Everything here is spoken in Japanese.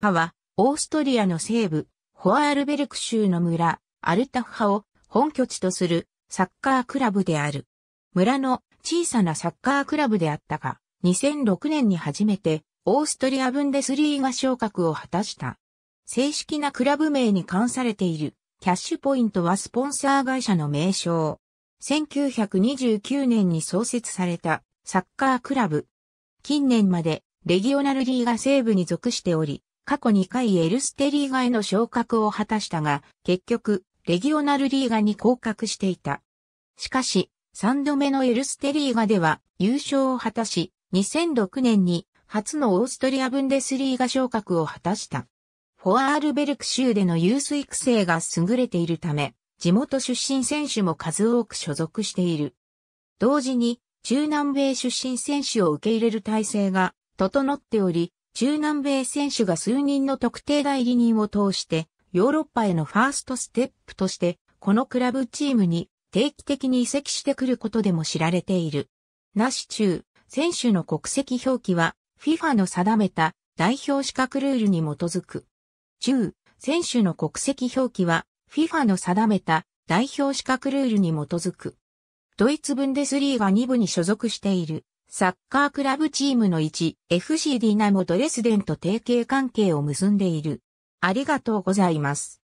派は、オーストリアの西部、ホアールベルク州の村、アルタフハを本拠地とするサッカークラブである。村の小さなサッカークラブであったが、2006年に初めてオーストリアブンデスリーが昇格を果たした。正式なクラブ名に関されているキャッシュポイントはスポンサー会社の名称。1929年に創設されたサッカークラブ。近年までレギオナルリーガ西部に属しており、過去2回エルステリーガへの昇格を果たしたが、結局、レギオナルリーガに降格していた。しかし、3度目のエルステリーガでは優勝を果たし、2006年に初のオーストリアブンデスリーガ昇格を果たした。フォアールベルク州でのユース育成が優れているため、地元出身選手も数多く所属している。同時に、中南米出身選手を受け入れる体制が整っており、中南米選手が数人の特定代理人を通して、ヨーロッパへのファーストステップとして、このクラブチームに定期的に移籍してくることでも知られている。なし中、選手の国籍表記は FIFA の定めた代表資格ルールに基づく。中、選手の国籍表記は FIFA の定めた代表資格ルールに基づく。ドイツブンデスリーが2部に所属しているサッカークラブチームの1、FC ディナモドレスデンと提携関係を結んでいる。ありがとうございます。